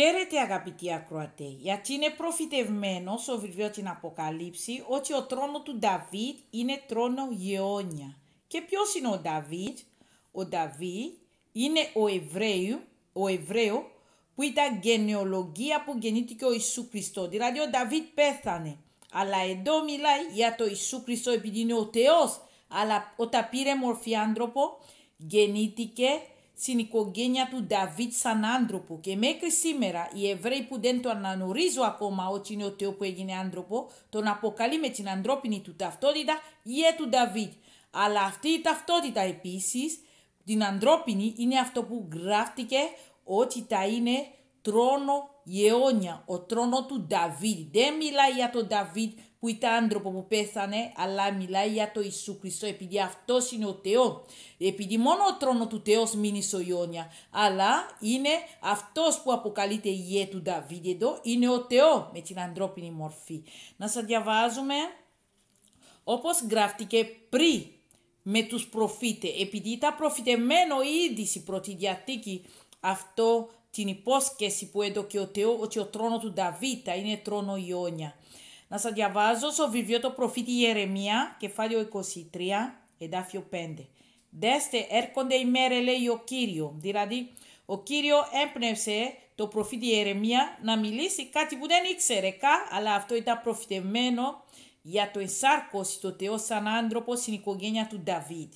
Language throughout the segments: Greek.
Χαίρετε αγαπητοί ακροατέ, γιατί είναι προφητευμένος στο βιβλίο την Αποκαλύψη ότι ο τρόνος του Νταβίτ είναι τρόνο γεώνια. Και ποιος είναι ο Νταβίτ? Ο Νταβίτ είναι ο Εβραίο, ο Εβραίο που ήταν γενεολογία που γεννήθηκε ο Ιησού Χριστό. Δηλαδή ο Νταβίτ πέθανε. Αλλά εδώ μιλάει για το Ιησού Χριστό επειδή είναι ο Θεός. Αλλά όταν πήρε μορφή άνθρωπο γεννήθηκε στην οικογένεια του Νταβίτ σαν άνθρωπο και μέχρι σήμερα οι Εβραίοι που δεν το αναγνωρίζουν ακόμα ότι είναι ο Θεός που έγινε άνθρωπο τον αποκαλεί με την ανθρώπινη του ταυτότητα η ταυτότητα επίση, την ανθρώπινη, είναι αυτό που γράφτηκε ότι θα είναι τρόνο αιώνια, ο τρόνο του Νταβίτ. Αλλά αυτή η ταυτότητα επίσης, την ανθρώπινη είναι αυτό που γράφτηκε ότι θα είναι τρόνο γεώνια, ο τρόνο του Νταβίτ. Δεν μιλάει για τον Νταβίτ ήταν άνθρωπο που πέθανε, αλλά μιλάει για το Ιησού Χριστό, επειδή αυτός είναι ο Θεός. Επειδή μόνο ο τρόνος του Θεός μείνει στο Ιόνια, αλλά είναι αυτός που αποκαλείται η του εδώ, είναι ο Θεός με την ανθρώπινη μορφή. Να σας διαβάζουμε. Όπως γράφτηκε πριν με τους προφήτες επειδή ήταν προφητεμένο ήδη στην πρώτη διαθήκη αυτό την υπόσχεση που έδωκε ο Θεός ότι ο τρόνος του Νταβίτα είναι τρόνο Ιόνια. Να σας διαβάζω στο βιβλίο το προφήτη Ιερεμία, κεφάλαιο 23, εδάφιο 5. Δέστε έρχονται οι μέρε, λέει ο Κύριος, δηλαδή ο Κύριος έμπνευσε το προφήτη Ιερεμία να μιλήσει κάτι που δεν ήξερε κα, αλλά αυτό ήταν προφητευμένο για το ενσάρκωση του Θεό σαν άνθρωπο στην οικογένεια του Νταβίτ.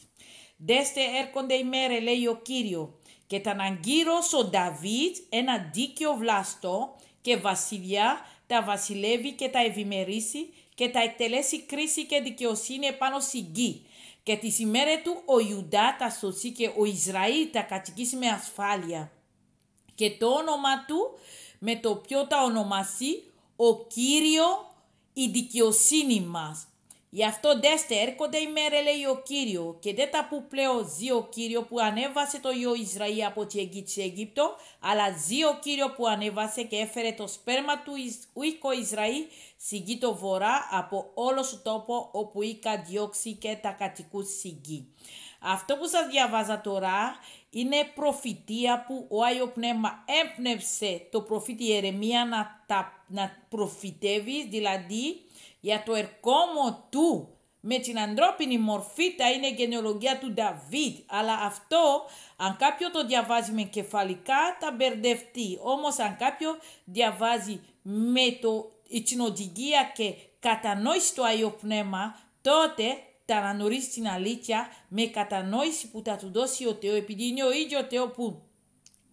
Δέστε έρχονται οι μέρε, λέει ο Κύριος και τα αναγκύρω ο Νταβίτ ένα δίκαιο βλάστο και βασιλιά τα βασιλεύει και τα ευημερίσει και τα εκτελέσει κρίση και δικαιοσύνη επάνω στην γη. Και τη ημέρα του ο Ιουντά τα σωσεί και ο Ισραήλ τα κατοικήσει με ασφάλεια. Και το όνομα του με το οποίο τα ονομασεί ο Κύριο η δικαιοσύνη μας. Γι' αυτό δέστε έρχονται η λέει ο Κύριος και δεν τα που πλέον ζει ο Κύριος που ανέβασε το γιο Ισραήλ από τη Αιγύπτο αλλά ζει ο Κύριος που ανέβασε και έφερε το σπέρμα του οίκο Ισραήλ συγκεί το βορρά από όλο σου τόπο όπου είχα διώξει και τα κατοικούς συγκεί. Αυτό που σας διαβάζα τώρα είναι προφητεία που ο Άγιο Πνεύμα έμπνευσε το προφήτη Ερεμία να, τα, να προφητεύει, δηλαδή για το ερκόμο του με την ανθρώπινη μορφή τα είναι γενεολογία του Δαβίδ αλλά αυτό αν κάποιο το διαβάζει με κεφαλικά θα μπερδευτεί. Όμως αν κάποιο διαβάζει με το, την οδηγία και κατανόηση το Άγιο Πνεύμα, τότε θα αναγνωρίσει την αλήθεια με κατανόηση που θα του δώσει ο Θεός, επειδή είναι ο ίδιος Θεός που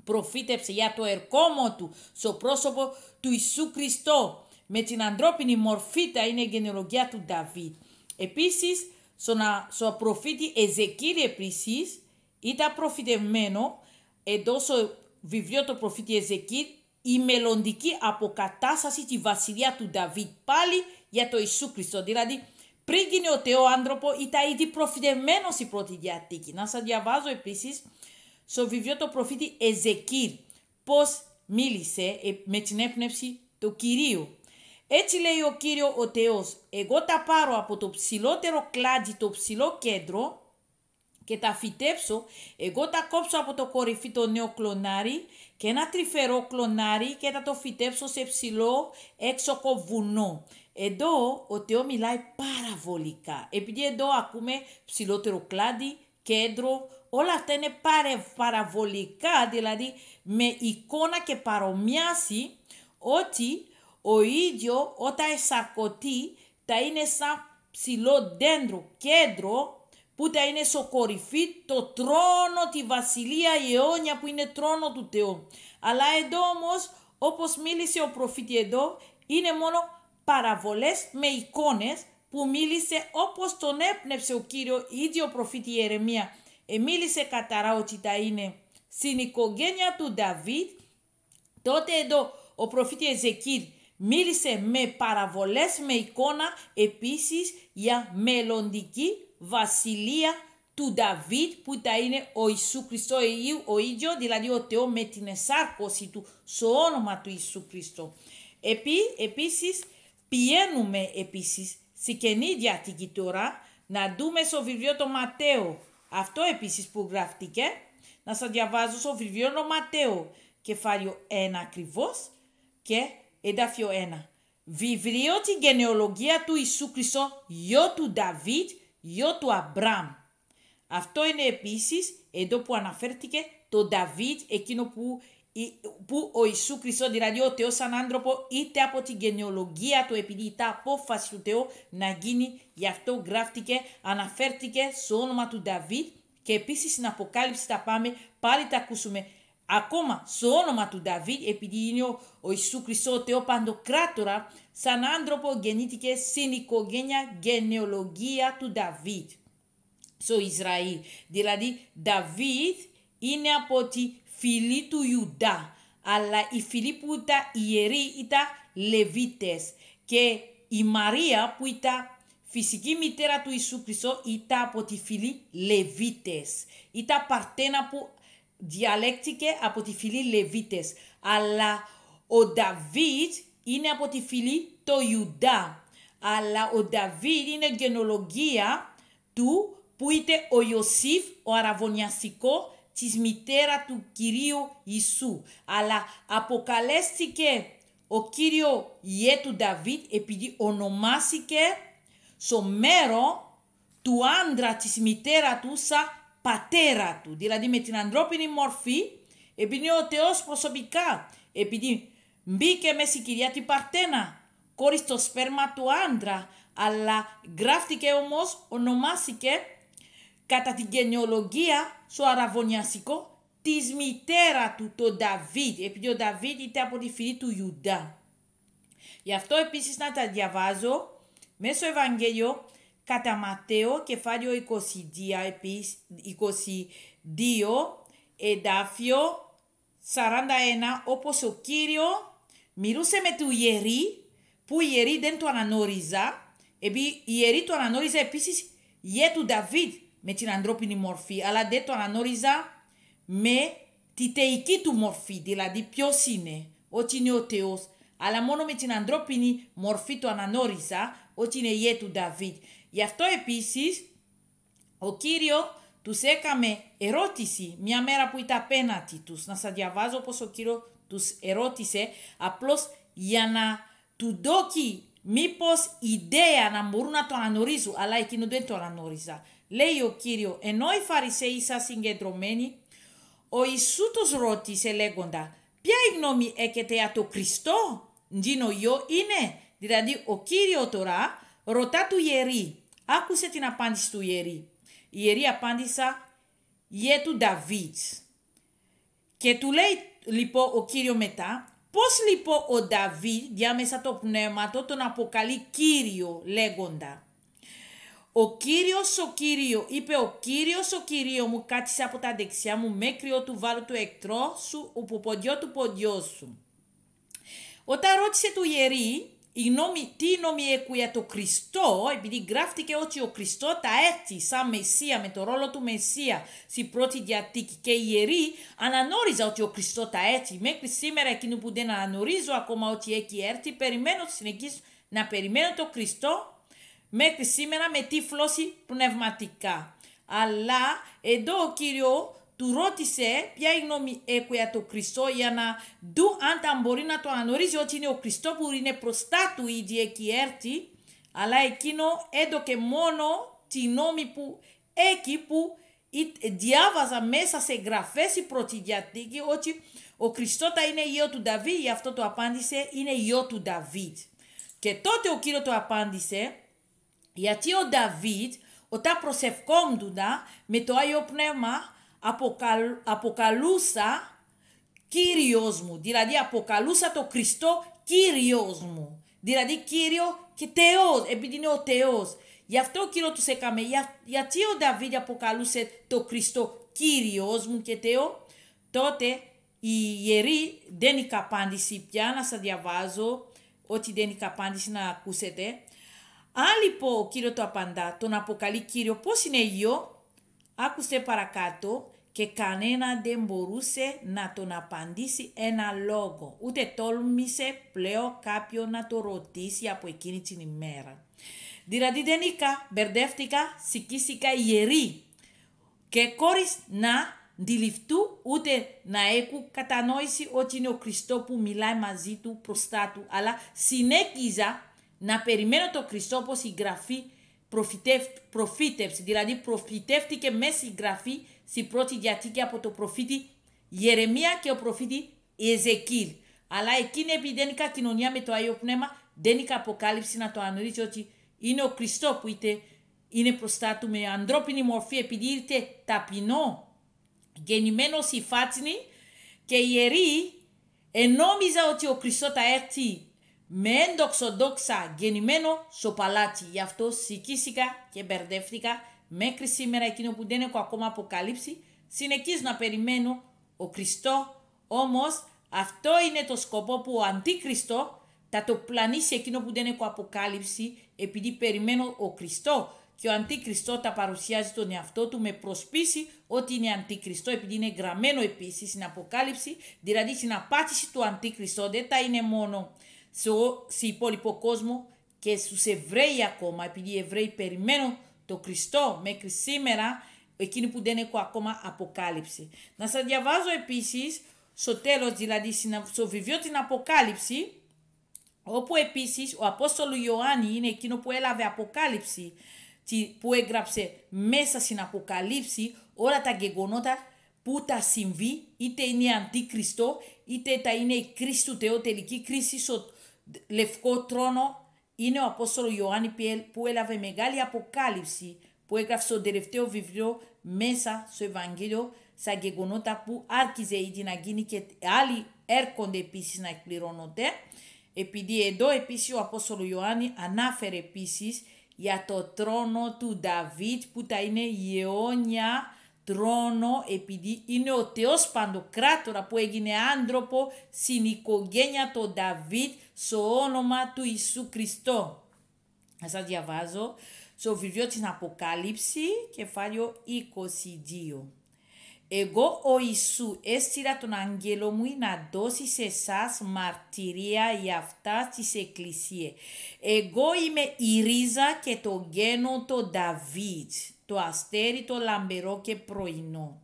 προφήτεψε για το ερκόμο του στο πρόσωπο του Ιησού Χριστό με την ανθρώπινη μορφή τα είναι η γενεολογία του Νταβίτ. Επίσης, στο προφήτη Εζεκίλ επίσης ήταν προφητευμένο εδώ στο βιβλίο του προφήτη Εζεκίλ η μελλοντική αποκατάσταση τη βασιλεία του Νταβίτ πάλι για το Ιησού Χριστό. Δηλαδή πριν γίνει ο Θεό άνθρωπο ήταν ήδη προφητευμένος η πρώτη διαθήκη. Να σας διαβάζω επίσης στο βιβλίο του προφήτη Εζεκίλ πώς μίλησε ε, με την έπνευση του Κυρίου έτσι λέει ο Κύριος ο Θεός, εγώ τα πάρω από το ψηλότερο κλάδι, το ψηλό κέντρο και τα φυτέψω, εγώ τα κόψω από το κορυφή το νέο κλονάρι και ένα τρυφερό κλονάρι και θα το φυτέψω σε ψηλό έξω βουνό. Εδώ ο Θεός μιλάει παραβολικά, επειδή εδώ ακούμε ψηλότερο κλάδι, κέντρο, όλα αυτά είναι παραβολικά, δηλαδή με εικόνα και παρομοιάση ότι ο ίδιο όταν εσαρκωθεί θα είναι σαν ψηλό δέντρο, κέντρο που θα είναι στο κορυφή το τρόνο, τη βασιλεία η αιώνια που είναι τρόνο του Θεού. Αλλά εδώ όμως, όπως μίλησε ο προφήτη εδώ είναι μόνο παραβολές με εικόνες που μίλησε όπως τον έπνευσε ο Κύριο ίδιο ο προφήτη Ιερεμία. Ε, μίλησε καταρά ότι τα είναι στην οικογένεια του Νταβίτ τότε εδώ ο προφήτη Εζεκίδη Μίλησε με παραβολές με εικόνα επίσης για μελλοντική βασιλεία του Νταβίτ που θα είναι ο Ιησού Χριστό ο ίδιο, δηλαδή ο Θεός με την εσάρκωση του στο όνομα του Ιησού Χριστό. Επί, επίσης πηγαίνουμε επίσης στη καινή τώρα να δούμε στο βιβλίο το Ματέο. Αυτό επίσης που γράφτηκε, να σας διαβάζω στο βιβλίο το Ματέο, κεφάλαιο 1 ακριβώς και εδάφιο 1. Βιβλίο τη γενεολογία του Ιησού Χριστό, γιο του Δαβίτ, γιο του Αμπραμ. Αυτό είναι επίσης εδώ που αναφέρθηκε το Δαβίτ, εκείνο που, που ο Ιησού Χριστό, δηλαδή ο Θεός σαν άνθρωπο, είτε από την γενεολογία του, επειδή ήταν απόφαση του Θεού να γίνει, γι' αυτό γράφτηκε, αναφέρθηκε στο όνομα του Δαβίτ και επίσης στην Αποκάλυψη θα πάμε, πάλι τα ακούσουμε. Ακόμα στο όνομα του Δαβίδ, επειδή είναι ο, Ιησού Χριστός, ο Θεό Παντοκράτορα, σαν άνθρωπο γεννήθηκε στην οικογένεια γενεολογία του Δαβίδ στο Ισραήλ. Δηλαδή, Δαβίδ είναι από τη φυλή του Ιουδά, αλλά η φίλη που ήταν ιεροί ήταν Λεβίτες και η Μαρία που ήταν φυσική μητέρα του Ιησού Χριστό ήταν από τη φυλή Λεβίτες. Ήταν παρτένα που διαλέκτηκε από τη φυλή Λεβίτες, αλλά ο Νταβίτ είναι από τη φυλή το Ιουδά. Αλλά ο Νταβίτ είναι γενολογία του που είτε ο Ιωσήφ, ο αραβωνιαστικό, της μητέρα του Κυρίου Ιησού. Αλλά αποκαλέστηκε ο Κύριο Ιε του Νταβίτ επειδή ονομάστηκε στο μέρο του άντρα της μητέρα του σαν πατέρα του. Δηλαδή με την ανθρώπινη μορφή, επειδή ο Θεός προσωπικά, επειδή μπήκε μέσα η κυρία την Παρτένα, κόρης στο σπέρμα του άντρα, αλλά γράφτηκε όμως, ονομάστηκε κατά την γενεολογία στο αραβωνιασικό της μητέρα του, τον Νταβίτ, επειδή ο Νταβίτ ήταν από τη φυλή του Ιουδά. Γι' αυτό επίσης να τα διαβάζω μέσω Ευαγγέλιο Κατά Ματέο, κεφάλαιο 22, εδάφιο 41, όπως ο Κύριος μιλούσε με του Ιερή, που Ιερί Ιερή δεν το αναγνώριζα, επειδή η Ιερή το αναγνώριζα επίσης για του Δαβίδ με την ανθρώπινη μορφή, αλλά δεν το αναγνώριζα με τη θεϊκή του μορφή, δηλαδή ποιος είναι, ότι είναι ο Θεός αλλά μόνο με την ανθρώπινη μορφή του αναγνώριζα ότι είναι η του Δαβίδ. Γι' αυτό επίσης ο Κύριο τους έκαμε ερώτηση μια μέρα που ήταν απέναντι τους. Να σας διαβάζω πως ο Κύριο τους ερώτησε απλώς για να του δώκει μήπως ιδέα να μπορούν να το αναγνωρίζουν, αλλά εκείνο δεν το αναγνώριζα. Λέει ο Κύριο, ενώ οι Φαρισαίοι ήσαν συγκεντρωμένοι, ο Ιησούς τους ρώτησε λέγοντα, ποια η γνώμη έχετε για το Χριστό, Ντζινογιό είναι, δηλαδή ο κύριο τώρα ρωτά του Ιερή, Άκουσε την απάντηση του Ιερή, Η Ιερή απάντησα «Γε του Νταβίτ». Και του λέει λοιπόν ο κύριο μετά, πώς λοιπόν ο Νταβίτ διάμεσα το πνεύμα το τον αποκαλεί κύριο λέγοντα. Ο Κύριος ο Κύριο, είπε ο Κύριος ο Κύριο μου κάτσε από τα δεξιά μου μέχρι οτου του το του εκτρό σου, ο ποδιό του ποδιό σου. Όταν ρώτησε του ιερή η γνώμη, τι νόμη έκουε το Χριστό, επειδή γράφτηκε ότι ο Χριστό τα έτσι σαν Μεσσία με το ρόλο του Μεσσία στην πρώτη διατήκη και οι ιεροί αναγνώριζα ότι ο Χριστό τα έτσι. Μέχρι σήμερα εκείνοι που δεν αναγνωρίζω ακόμα ότι έχει έρθει, περιμένω συνεχίσω να περιμένω το Χριστό μέχρι σήμερα με τύφλωση πνευματικά. Αλλά εδώ ο Κύριος του ρώτησε ποια η γνώμη για το Χριστό για να δει αν τα μπορεί να το ανορίζει ότι είναι ο Χριστό που είναι μπροστά του ήδη εκεί έρθει, αλλά εκείνο έδωκε μόνο τη γνώμη που εκεί που διάβαζα μέσα σε γραφές η πρώτη διαθήκη ότι ο Χριστό θα είναι γιο του Νταβίδ, γι' αυτό το απάντησε είναι γιο του Νταβίτ. Και τότε ο κύριος το απάντησε, γιατί ο Νταβίτ όταν προσευχόμουν με το Άγιο Πνεύμα, αποκαλ, αποκαλούσα Κύριος μου, δηλαδή αποκαλούσα το Χριστό Κύριος μου. Δηλαδή Κύριο και Θεός, επειδή είναι ο Θεός. Γι' αυτό ο Κύριο τους έκαμε, για, γιατί ο Δαβίδ αποκαλούσε το Χριστό Κύριος μου και Θεό. Τότε οι ιεροί δεν είχα απάντηση πια να σας διαβάζω ότι δεν είχα απάντηση να ακούσετε. Αν λοιπόν ο Κύριο το απαντά, τον αποκαλεί Κύριο, πώς είναι γιο Άκουσε παρακάτω και κανένα δεν μπορούσε να τον απαντήσει ένα λόγο, ούτε τόλμησε πλέον κάποιον να το ρωτήσει από εκείνη την ημέρα. Δηλαδή δεν είχα, μπερδεύτηκα, σηκίστηκα ιερή και χωρίς να αντιληφθού ούτε να έχουν κατανόηση ότι είναι ο Χριστός που μιλάει μαζί του μπροστά του, αλλά συνέχιζα να περιμένω το Χριστό όπως η Γραφή προφήτευση, δηλαδή προφητεύτηκε με συγγραφή στην πρώτη διαθήκη από το προφήτη Γερεμία και ο προφήτη Εζεκίλ. Αλλά εκείνη επειδή δεν είχα κοινωνία με το Άγιο Πνεύμα, δεν είχα αποκάλυψη να το ανοιξει ότι είναι ο Χριστός που είτε είναι μπροστά του με ανθρώπινη μορφή, επειδή είτε ταπεινό, γεννημένος η φάτσινη και ιερή, ενόμιζα ότι ο Χριστός θα έρθει με έντοξο ντόξα γεννημένο στο παλάτι. Γι' αυτό σηκήσηκα και μπερδεύτηκα μέχρι σήμερα εκείνο που δεν έχω ακόμα αποκαλύψει. Συνεχίζω να περιμένω ο Χριστό, Όμως, αυτό είναι το σκοπό που ο αντίχριστό θα το πλανήσει εκείνο που δεν έχω αποκάλυψει επειδή περιμένω ο Χριστό και ο αντίχριστό τα παρουσιάζει τον εαυτό του με προσπίση ότι είναι αντίχριστό, επειδή είναι γραμμένο επίσης στην Αποκάλυψη, δηλαδή στην απάτηση του αντίχριστό δεν θα είναι μόνο σε υπόλοιπο κόσμο και στους Εβραίοι ακόμα, επειδή οι Εβραίοι περιμένουν το Χριστό μέχρι σήμερα, εκείνοι που δεν έχουν ακόμα αποκάλυψη. Να σας διαβάζω επίσης, στο τέλος δηλαδή, στο βιβλίο την Αποκάλυψη, όπου επίσης ο Απόστολος Ιωάννη είναι εκείνο που έλαβε Αποκάλυψη, που έγραψε μέσα στην Αποκαλύψη όλα τα γεγονότα που τα συμβεί, είτε είναι αντίκριστο, είτε τα είναι η κρίση του Θεού, τελική κρίση στο λευκό τρόνο είναι ο Απόστολος Ιωάννης Πιέλ που έλαβε μεγάλη αποκάλυψη που έγραψε το τελευταίο βιβλίο μέσα στο Ευαγγέλιο σαν γεγονότα που άρχιζε ήδη να γίνει και άλλοι έρχονται επίσης να εκπληρώνονται. Επειδή εδώ επίσης ο Απόστολος Ιωάννης ανάφερε επίσης για το τρόνο του Νταβίτ που τα είναι η αιώνια τρόνο επειδή είναι ο Θεός παντοκράτορα που έγινε άνθρωπο στην οικογένεια του Δαβίτ στο όνομα του Ιησού Χριστό. Θα σας διαβάζω στο βιβλίο της Αποκάλυψη, κεφάλαιο 22. Εγώ ο Ιησού έστειλα τον αγγέλο μου να δώσει σε εσάς μαρτυρία για αυτά τις εκκλησίες. Εγώ είμαι η ρίζα και το γένο το Δαβίτ το αστέρι το λαμπερό και πρωινό.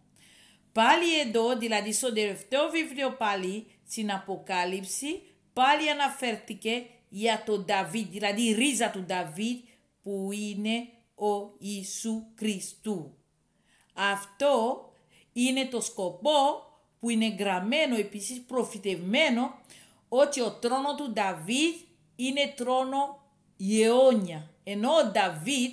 Πάλι εδώ, δηλαδή στο τελευταίο βιβλίο πάλι, στην Αποκάλυψη, πάλι αναφέρθηκε για τον Δαβίδ, δηλαδή η ρίζα του Δαβίδ, που είναι ο Ιησού Χριστού. Αυτό είναι το σκοπό που είναι γραμμένο επίσης προφητευμένο ότι ο τρόνος του Δαβίδ είναι τρόνο γεώνια. Ενώ ο Δαβίδ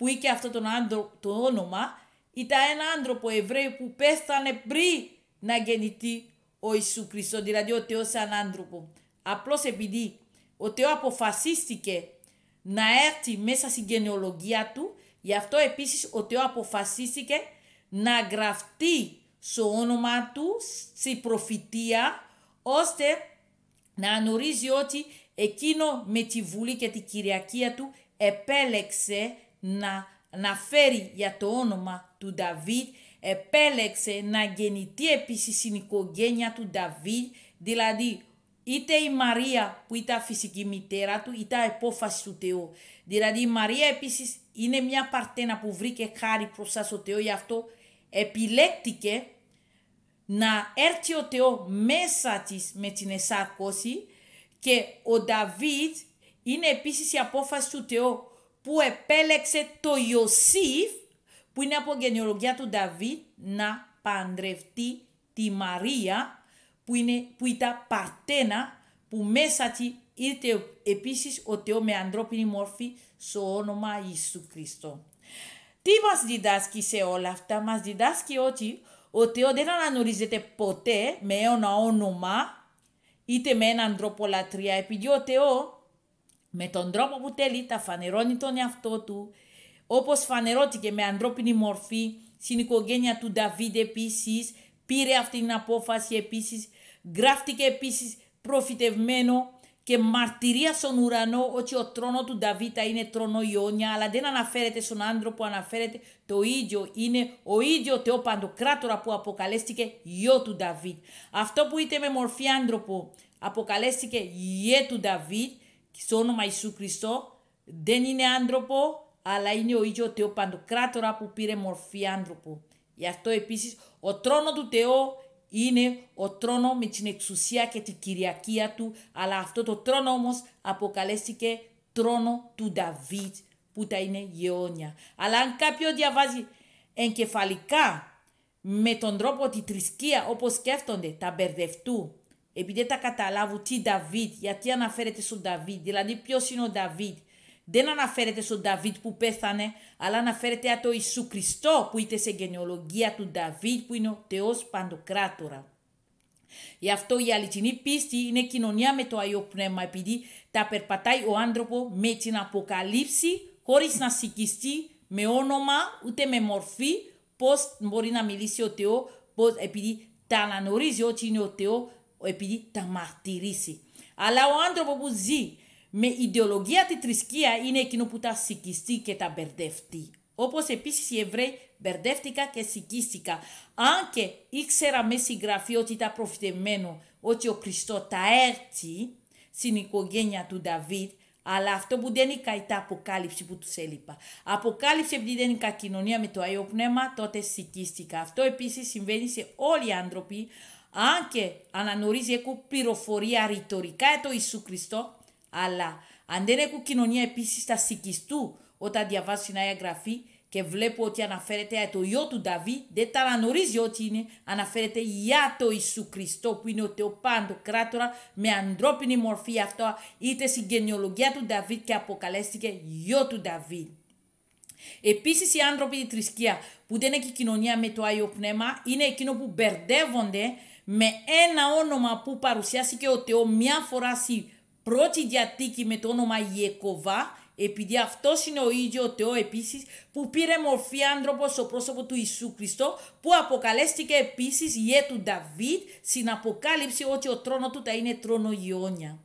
που είχε αυτό τον άντρο το όνομα, ήταν ένα άνθρωπο που Εβραίοι που πέθανε πριν να γεννηθεί ο Ιησού Χριστός, δηλαδή ο Θεός σαν άνθρωπο. Απλώς επειδή ο Θεός αποφασίστηκε να έρθει μέσα στην γενεολογία του, γι' αυτό επίσης ο Θεός αποφασίστηκε να γραφτεί στο όνομα του, στη προφητεία, ώστε να γνωρίζει ότι εκείνο με τη βουλή και την κυριακία του επέλεξε να, να φέρει για το όνομα του Νταβίδ, επέλεξε να γεννηθεί επίσης στην οικογένεια του Νταβίδ, δηλαδή είτε η Μαρία που ήταν φυσική μητέρα του, είτε η απόφαση του Θεού. Δηλαδή η Μαρία επίσης είναι μια παρτένα που βρήκε χάρη σας ο Θεό, γι' αυτό επιλέκτηκε να έρθει ο Θεός μέσα της με την εσάρκωση και ο Δαβίδ είναι επίσης η απόφαση του Θεού που επέλεξε το Ιωσήφ που είναι από γενιολογία του Νταβίτ να παντρευτεί τη Μαρία που, είναι, που ήταν παρτένα που μέσα της ήρθε επίσης ο Θεός με ανθρώπινη μόρφη στο όνομα Ιησού Χριστό. Τι μας διδάσκει σε όλα αυτά, μας διδάσκει ότι ο Θεός δεν αναγνωρίζεται ποτέ με ένα όνομα είτε με έναν τρόπο επειδή ο Θεός με τον τρόπο που τα φανερώνει τον εαυτό του, όπως φανερώθηκε με ανθρώπινη μορφή στην οικογένεια του Νταβίδ επίσης, πήρε αυτή την απόφαση επίσης, γράφτηκε επίσης προφητευμένο και μαρτυρία στον ουρανό ότι ο τρόνος του Νταβίτα είναι τρόνος Ιόνια, αλλά δεν αναφέρεται στον άνθρωπο αναφέρεται το ίδιο. Είναι ο ίδιο παντοκράτορα που αποκαλέστηκε γιο του Νταβίδ Αυτό που είτε με μορφή άνθρωπο αποκαλέστηκε γιο του Νταβίτ, στο όνομα Ιησού Χριστό, δεν είναι άνθρωπο, αλλά είναι ο ίδιο Θεός Παντοκράτορα που πήρε μορφή άνθρωπο. Γι' αυτό επίσης ο τρόνος του Θεού είναι ο τρόνος με την εξουσία και την κυριακία του, αλλά αυτό το τρόνο όμως αποκαλέστηκε τρόνο του Νταβίτ, που τα είναι γεώνια. Αλλά αν κάποιος διαβάζει εγκεφαλικά με τον τρόπο τη θρησκεία όπως σκέφτονται τα μπερδευτού επειδή τα καταλάβουν τι Δαβίδ γιατί αναφέρεται στον Δαβίδ δηλαδή ποιος είναι ο Δαβίδ Δεν αναφέρεται στον Δαβίδ που πέθανε, αλλά αναφέρεται από τον Ιησού Χριστό που είτε σε γενεολογία του Δαβίδ που είναι ο Θεός Παντοκράτορα. Γι' αυτό η αληθινή πίστη είναι κοινωνία με το Αγίο Πνεύμα, επειδή τα περπατάει ο άνθρωπο με την αποκαλύψη, χωρίς να συγκιστεί με όνομα ούτε με μορφή, πώς μπορεί να μιλήσει ο Θεός, επειδή τα αναγνωρίζει ότι είναι ο Θεός επειδή τα μαρτυρήσει. Αλλά ο άνθρωπο που ζει με ιδεολογία τη θρησκεία είναι εκείνο που τα σηκιστεί και τα μπερδευτεί. Όπως επίσης οι Εβραίοι μπερδεύτηκα και σηκίστηκα. Αν και ήξερα με συγγραφή ότι ήταν προφητεμένο ότι ο Χριστός τα έρθει στην οικογένεια του Νταβίδ, αλλά αυτό που δεν είχα ήταν αποκάλυψη που τους έλειπα. Αποκάλυψη επειδή δεν είχα κοινωνία με το Άγιο Πνεύμα, τότε σηκίστηκα. Αυτό επίσης συμβαίνει σε όλοι οι άνθρωποι, Anche αναγνωρίζει έχουν πληροφορία ρητορικά το Ιησού Χριστό, αλλά αν δεν έχω κοινωνία επίσης στα του όταν διαβάζει την Άγια Γραφή και βλέπω ότι αναφέρεται για το ιό του Νταβί, δεν τα αναγνωρίζει ότι είναι, αναφέρεται για το Ιησού Χριστό που είναι ο Θεοπάντο κράτορα με ανθρώπινη μορφή αυτό, είτε στην γενεολογία του Νταβί και αποκαλέστηκε γιο του Νταβί. Επίσης, οι άνθρωποι της θρησκείας που δεν έχει κοινωνία με το άγιο πνεύμα είναι εκείνο που μπερδεύονται με ένα όνομα που παρουσιάστηκε ο Θεό μια φορά στην πρώτη διατήκη με το όνομα Ιεκοβά, επειδή αυτός είναι ο ίδιος ο Θεός επίσης που πήρε μορφή άνθρωπος στο πρόσωπο του Ιησού Χριστό, που αποκαλέστηκε επίσης η του Νταβίτ στην αποκάλυψη ότι ο τρόνος του θα είναι τρόνο Ιόνια.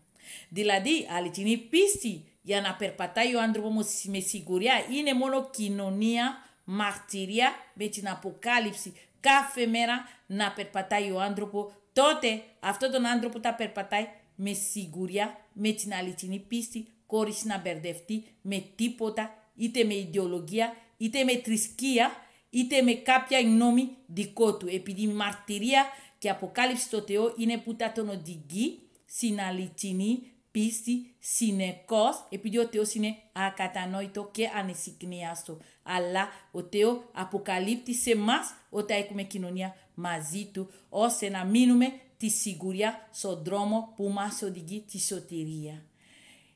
Δηλαδή, αληθινή πίστη για να περπατάει ο άνθρωπος με σιγουριά είναι μόνο κοινωνία, μαρτυρία με την αποκάλυψη κάθε μέρα να περπατάει ο άνθρωπο, τότε αυτόν τον άνθρωπο τα περπατάει με σιγουριά, με την αληθινή πίστη, χωρίς να μπερδευτεί με τίποτα, είτε με ιδεολογία, είτε με θρησκεία, είτε με κάποια γνώμη δικό του. Επειδή η μαρτυρία και αποκάλυψη στο Θεό είναι που τα τον οδηγεί στην αληθινή πίστη συνεχώς, επειδή ο Θεός είναι ακατανόητο και ανεσυκνίαστο. Αλλά ο Θεός αποκαλύπτει σε εμά όταν έχουμε κοινωνία μαζί Του, ώστε να μείνουμε τη σιγουριά στον δρόμο που μας οδηγεί τη σωτηρία.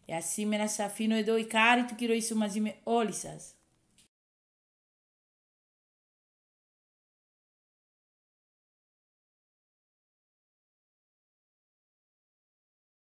Για σήμερα σας αφήνω εδώ η κάρη του Κύριου Ιησού μαζί με όλοι σας.